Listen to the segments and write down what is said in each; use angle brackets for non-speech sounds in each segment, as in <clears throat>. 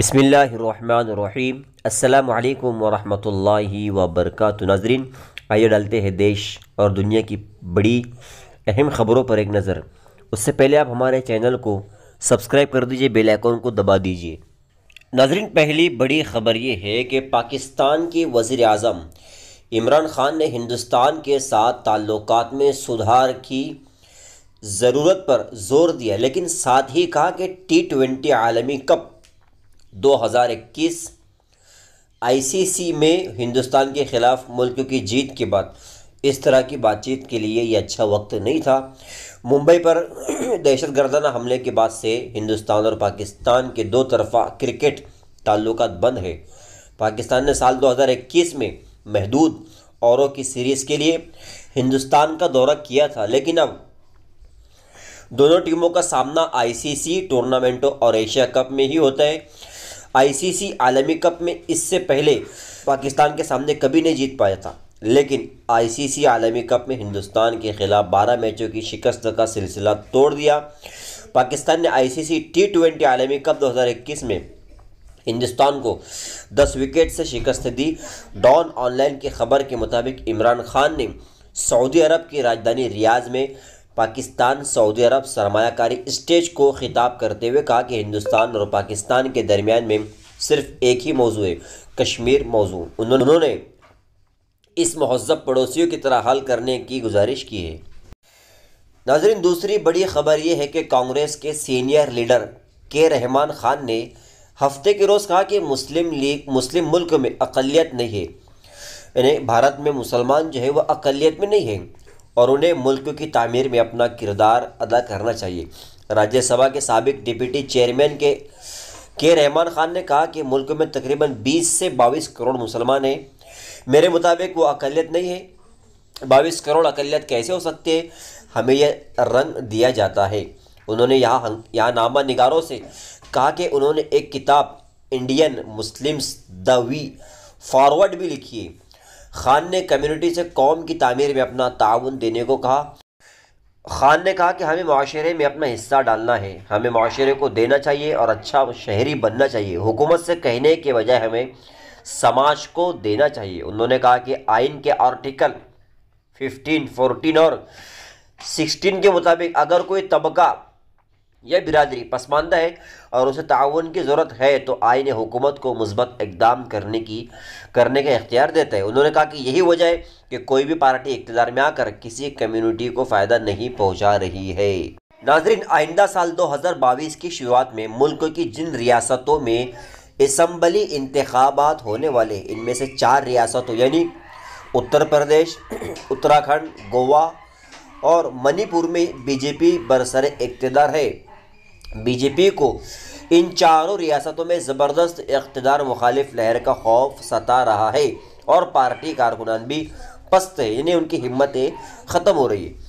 بسم اللہ الرحمن الرحیم السلام علیکم ورحمۃ اللہ وبرکاتہ ناظرین آئیے ڈالتے ہیں دیش اور دنیا کی بڑی اہم خبروں پر ایک نظر اس سے پہلے آپ ہمارے چینل کو سبسکرائب کر دیجئے بیل اکاؤن کو دبا دیجئے ناظرین پہلی بڑی خبر یہ ہے کہ پاکستان کے وزیر اعظم عمران خان نے ہندوستان کے ساتھ تعلقات میں سدھار کی ضرورت پر زور دیا لیکن ساتھ ہی کہا کہ ٹی ٹوینٹی عالمی کپ دو ہزار اکیس آئی سی سی میں ہندوستان کے خلاف ملک کی جیت کے بعد اس طرح کی بات چیت کے لیے یہ اچھا وقت نہیں تھا ممبئی پر <clears throat> دہشت گردانہ حملے کے بعد سے ہندوستان اور پاکستان کے دو طرفہ کرکٹ تعلقات بند ہے پاکستان نے سال دو ہزار اکیس میں محدود اوروں کی سیریز کے لیے ہندوستان کا دورہ کیا تھا لیکن اب دونوں ٹیموں کا سامنا آئی سی سی ٹورنامنٹوں اور ایشیا کپ میں ہی ہوتا ہے آئی سی سی عالمی کپ میں اس سے پہلے پاکستان کے سامنے کبھی نہیں جیت پایا تھا لیکن آئی سی سی عالمی کپ میں ہندوستان کے خلاف بارہ میچوں کی شکست کا سلسلہ توڑ دیا پاکستان نے I C C T twenty عالمی کپ دو ہزار اکیس میں ہندوستان کو دس وکٹ سے شکست دی ڈان آن لائن کی خبر کے مطابق عمران خان نے سعودی عرب کی راجدھانی ریاض میں پاکستان سعودی عرب سرمایہ کاری اسٹیج کو خطاب کرتے ہوئے کہا کہ ہندوستان اور پاکستان کے درمیان میں صرف ایک ہی موضوع ہے کشمیر موضوع انہوں نے اس مہذب پڑوسیوں کی طرح حل کرنے کی گزارش کی ہے ناظرین دوسری بڑی خبر یہ ہے کہ کانگریس کے سینئر لیڈر کے رحمان خان نے ہفتے کے روز کہا کہ مسلم لیگ مسلم ملک میں اقلیت نہیں ہے یعنی بھارت میں مسلمان جو ہے وہ اقلیت میں نہیں ہیں اور انہیں ملک کی تعمیر میں اپنا کردار ادا کرنا چاہیے راجیہ سبھا کے سابق ڈپٹی چیئرمین کے کے رحمان خان نے کہا کہ ملک میں تقریباً بیس سے باویس کروڑ مسلمان ہیں میرے مطابق وہ اقلیت نہیں ہے باویس کروڑ اقلیت کیسے ہو سکتے ہیں ہمیں یہ رنگ دیا جاتا ہے انہوں نے یہاں یہاں نامہ نگاروں سے کہا کہ انہوں نے ایک کتاب Indian Muslims the way forward بھی لکھی ہے خان نے کمیونٹی سے قوم کی تعمیر میں اپنا تعاون دینے کو کہا خان نے کہا کہ ہمیں معاشرے میں اپنا حصہ ڈالنا ہے ہمیں معاشرے کو دینا چاہیے اور اچھا شہری بننا چاہیے حکومت سے کہنے کے بجائے ہمیں سماج کو دینا چاہیے انہوں نے کہا کہ آئین کے آرٹیکل ففٹین فورٹین اور سکسٹین کے مطابق اگر کوئی طبقہ یہ برادری پسماندہ ہے اور اسے تعاون کی ضرورت ہے تو آئین حکومت کو مثبت اقدام کرنے کی کرنے کا اختیار دیتا ہے انہوں نے کہا کہ یہی وجہ ہے کہ کوئی بھی پارٹی اقتدار میں آ کر کسی کمیونٹی کو فائدہ نہیں پہنچا رہی ہے ناظرین آئندہ سال دو ہزار باویس کی شروعات میں ملک کی جن ریاستوں میں اسمبلی انتخابات ہونے والے ان میں سے چار ریاستوں یعنی اتر پردیش اتراکھنڈ گوا اور منی پور میں بی جے پی برسر اقتدار ہے بی جے پی کو ان چاروں ریاستوں میں زبردست اقتدار مخالف لہر کا خوف ستا رہا ہے اور پارٹی کارکنان بھی پست ہے یعنی ان کی ہمتیں ختم ہو رہی ہے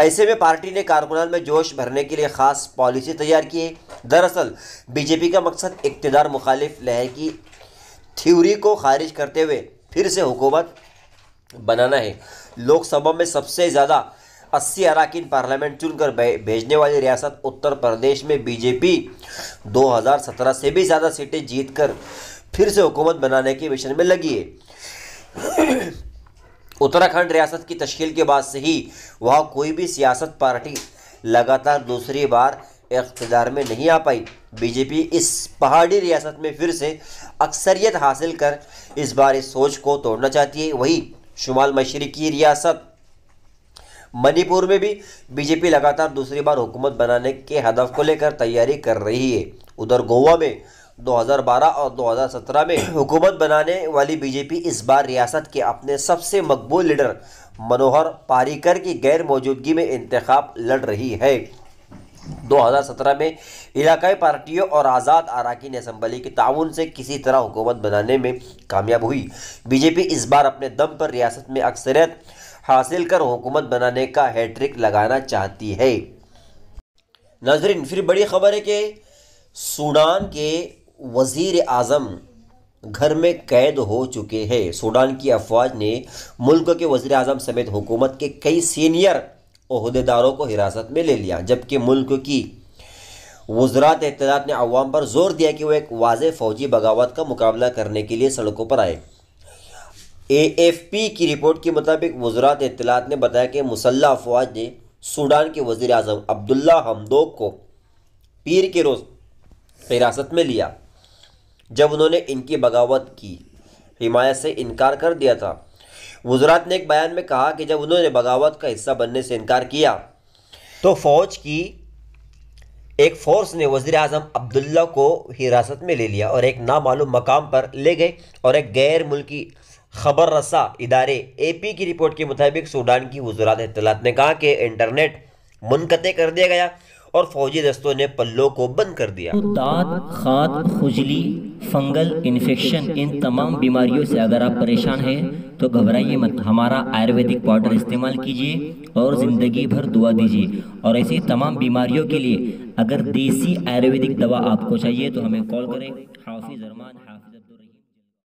ایسے میں پارٹی نے کارکنان میں جوش بھرنے کے لیے خاص پالیسی تیار کی ہے دراصل بی جے پی کا مقصد اقتدار مخالف لہر کی تھیوری کو خارج کرتے ہوئے پھر سے حکومت بنانا ہے لوک سبھا میں سب سے زیادہ اسی اراکین پارلیمنٹ چن کر بھیجنے والی ریاست اتر پردیش میں بی جے پی دو ہزار سترہ سے بھی زیادہ سیٹیں جیت کر پھر سے حکومت بنانے کے مشن میں لگی ہے اتراکھنڈ ریاست کی تشکیل کے بعد سے ہی وہاں کوئی بھی سیاست پارٹی لگاتار دوسری بار اقتدار میں نہیں آ پائی بی جے پی اس پہاڑی ریاست میں پھر سے اکثریت حاصل کر اس بار اس سوچ کو توڑنا چاہتی ہے وہی شمال مشرقی ریاست منی پور میں بھی بی جے پی لگاتار دوسری بار حکومت بنانے کے ہدف کو لے کر تیاری کر رہی ہے ادھر گوا میں دو ہزار بارہ اور دو ہزار سترہ میں حکومت بنانے والی بی جے پی اس بار ریاست کے اپنے سب سے مقبول لیڈر منوہر پاریکر کی غیر موجودگی میں انتخاب لڑ رہی ہے دو ہزار سترہ میں علاقائی پارٹیوں اور آزاد اراکین اسمبلی کے تعاون سے کسی طرح حکومت بنانے میں کامیاب ہوئی بی جے پی اس بار اپنے دم پر ریاست میں اکثریت حاصل کر حکومت بنانے کا ہیٹرک لگانا چاہتی ہے ناظرین پھر بڑی خبر ہے کہ سوڈان کے وزیر اعظم گھر میں قید ہو چکے ہیں سوڈان کی افواج نے ملک کے وزیر اعظم سمیت حکومت کے کئی سینئر عہدیداروں کو حراست میں لے لیا جبکہ ملک کی وزرات اطلاعات نے عوام پر زور دیا کہ وہ ایک واضح فوجی بغاوت کا مقابلہ کرنے کے لیے سڑکوں پر آئے اے ایف پی کی رپورٹ کے مطابق وزرات اطلاعات نے بتایا کہ مسلح افواج نے سوڈان کے وزیر اعظم عبداللہ حمدوک کو پیر کے روز حراست میں لیا جب انہوں نے ان کی بغاوت کی حمایت سے انکار کر دیا تھا وزرات نے ایک بیان میں کہا کہ جب انہوں نے بغاوت کا حصہ بننے سے انکار کیا تو فوج کی ایک فورس نے وزیر اعظم عبداللہ کو حراست میں لے لیا اور ایک نامعلوم مقام پر لے گئے اور ایک غیر ملکی خبر رسا ادارے اے پی کی رپورٹ کے مطابق سوڈان کی وزرات اطلاعات نے کہا کہ انٹرنیٹ منقطع کر دیا گیا اور فوجی دستوں نے پلوں کو بند کر دیا داد خات خجلی فنگل انفیکشن ان تمام بیماریوں سے اگر آپ پریشان ہیں تو گھبرائیے مت ہمارا آیورویدک پاؤڈر استعمال کیجیے اور زندگی بھر دعا دیجیے اور ایسی تمام بیماریوں کے لیے اگر دیسی آیورویدک دوا آپ کو چاہیے تو ہمیں کال کریں حافظ ارمان حافظ